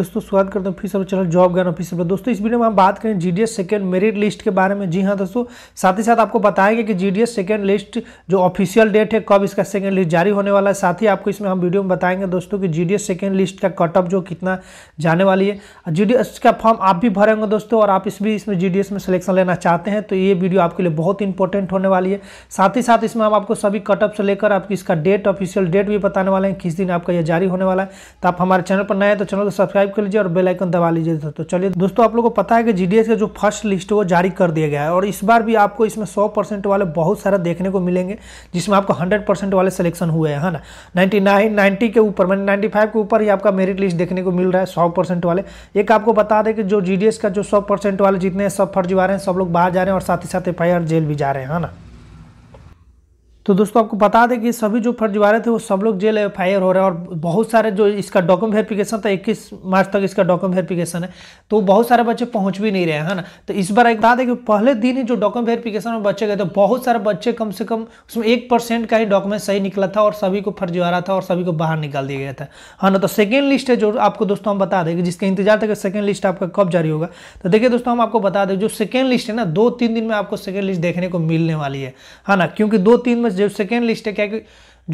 दोस्तों स्वागत करता हूँ फिर से चैनल जॉब गन ऑफिसर पर दोस्तों इस वीडियो में हम बात करें जीडीएस सेकेंड मेरिट लिस्ट के बारे में जी हाँ दोस्तों साथ ही साथ आपको बताएंगे कि जीडीएस सेकेंड लिस्ट जो ऑफिशियल डेट है कब इसका सेकेंड लिस्ट जारी होने वाला है साथ ही आपको इसमें हम वीडियो में बताएंगे दोस्तों की जीडीएस सेकेंड लिस्ट का कटअप जो कितना जाने वाली है जीडीएस का फॉर्म आप भी भरेंगे दोस्तों और आप इस भी इसमें जी में सिलेक्शन लेना चाहते हैं तो ये वीडियो आपके लिए बहुत इंपॉर्टेंट होने वाली है साथ ही साथ इसमें हम आपको सभी कटअप से लेकर आपकी इसका डेट ऑफिशियल डेट भी बताने वाले हैं किस दिन आपका यह जारी होने वाला है तो आप हमारे चैनल पर नए तो चैनल को सब्सक्राइब सब्सक्राइब कर लीजिए और बेल आइकन दबा लीजिए दोस्तों चलिए दोस्तों आप लोगों को पता है कि जीडीएस का जो फर्स्ट लिस्ट है वो जारी कर दिया गया है और इस बार भी आपको इसमें सौ परसेंट वाले बहुत सारा देखने को मिलेंगे जिसमें आपको हंड्रेड परसेंट वाले सिलेक्शन हुए हैं ना नाइन्टी नाइन नाइन्टी के ऊपर मैंने नाइन्टी फाइव के ऊपर ही आपका मेरिट लिस्ट देखने को मिल रहा है सौ परसेंट वाले एक आपको बता दें कि जो जी का जो सौ परसेंट वाले जितने सब फर्जी वाले हैं सब लोग बाहर जा रहे हैं और साथ ही साथ एफ जेल भी जा रहे हैं ना तो दोस्तों आपको बता दें कि सभी जो फर्जीवाड़े थे वो सब लोग जेल एफ आई आर हो रहे हैं और बहुत सारे जो इसका डॉक्यूमेंट वेरिफिकेशन था 21 मार्च तक इसका डॉक्यूमेंट वेरिफिकेशन है तो बहुत सारे बच्चे पहुंच भी नहीं रहे हैं ना तो इस बार एक बता दें कि पहले दिन ही जो डॉक्यूमेंट वेरिफिकेशन में बच्चे गए थे बहुत सारे बच्चे कम से कम उसमें एक परसेंट का ही डॉक्यूमेंट सही निकला था और सभी को फर्जीवाड़ा था और सभी को बाहर निकाल दिया गया था है ना तो सेकेंड लिस्ट है जो आपको दोस्तों हम बता दें जिसका इंतजार था कि सेकेंड लिस्ट आपका कब जारी होगा तो देखिए दोस्तों हम आपको बता दें जो सेकेंड लिस्ट है ना दो तीन दिन में आपको सेकेंड लिस्ट देखने को मिलने वाली है ना क्योंकि दो तीन जो सेकेंड लिस्ट है क्या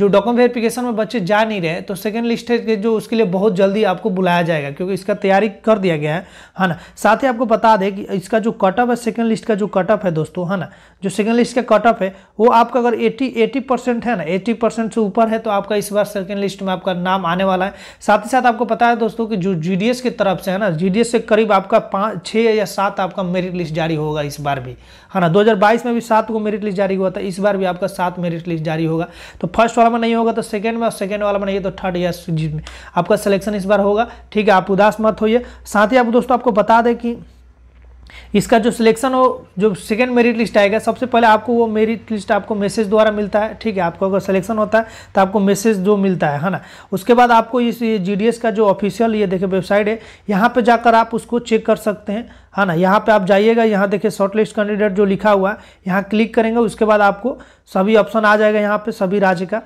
जो डॉक्यूमेंट वेरिफिकेशन में बच्चे जा नहीं रहे तो सेकेंड लिस्ट है जो उसके लिए बहुत जल्दी आपको बुलाया जाएगा क्योंकि इसका तैयारी कर दिया गया है है हाँ ना साथ ही आपको बता दें कि इसका जो कट ऑफ है सेकेंड लिस्ट का जो कट ऑफ है दोस्तों है हाँ ना जो सेकेंड लिस्ट का कट ऑफ है वो आपका अगर एटी एटी परसेंट है ना एटी परसेंट से ऊपर है तो आपका इस बार सेकेंड लिस्ट में आपका नाम आने वाला है साथ ही साथ आपको पता है दोस्तों की जो जी की तरफ से है ना जी से करीब आपका पाँच छः या सात आपका मेरिट लिस्ट जारी होगा इस बार भी है हाँ ना दो में भी सात को मेरिट लिस्ट जारी हुआ था इस बार भी आपका सात मेरिट लिस्ट जारी होगा तो फर्स्ट वाला में नहीं होगा तो सेकेंड में और सेकेंड वाला में नहीं है तो थर्ड या सुजीत में आपका सिलेक्शन इस बार होगा ठीक है आप उदास मत होइए साथ ही आप दोस्तों आपको बता दें कि इसका जो सिलेक्शन हो जो सेकेंड मेरिट लिस्ट आएगा सबसे पहले आपको वो मेरिट लिस्ट आपको मैसेज द्वारा मिलता है ठीक है आपको अगर सिलेक्शन होता है तो आपको मैसेज जो मिलता है है ना उसके बाद आपको इस जीडीएस का जो ऑफिशियल ये देखिए वेबसाइट है यहाँ पे जाकर आप उसको चेक कर सकते हैं है ना यहाँ पे आप जाइएगा यहाँ देखिए शॉर्टलिस्ट कैंडिडेट जो लिखा हुआ है यहाँ क्लिक करेंगे उसके बाद आपको सभी ऑप्शन आ जाएगा यहाँ पर सभी राज्य का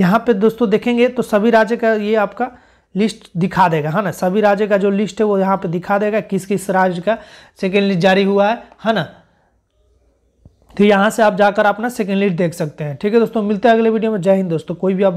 यहाँ पे दोस्तों देखेंगे तो सभी राज्य का ये आपका लिस्ट दिखा देगा है ना सभी राज्य का जो लिस्ट है वो यहाँ पे दिखा देगा किस किस राज्य का सेकेंड लिस्ट जारी हुआ है है ना तो यहाँ से आप जाकर अपना सेकेंड लिस्ट देख सकते हैं ठीक है दोस्तों मिलते हैं अगले वीडियो में जय हिंद दोस्तों कोई भी अपडेट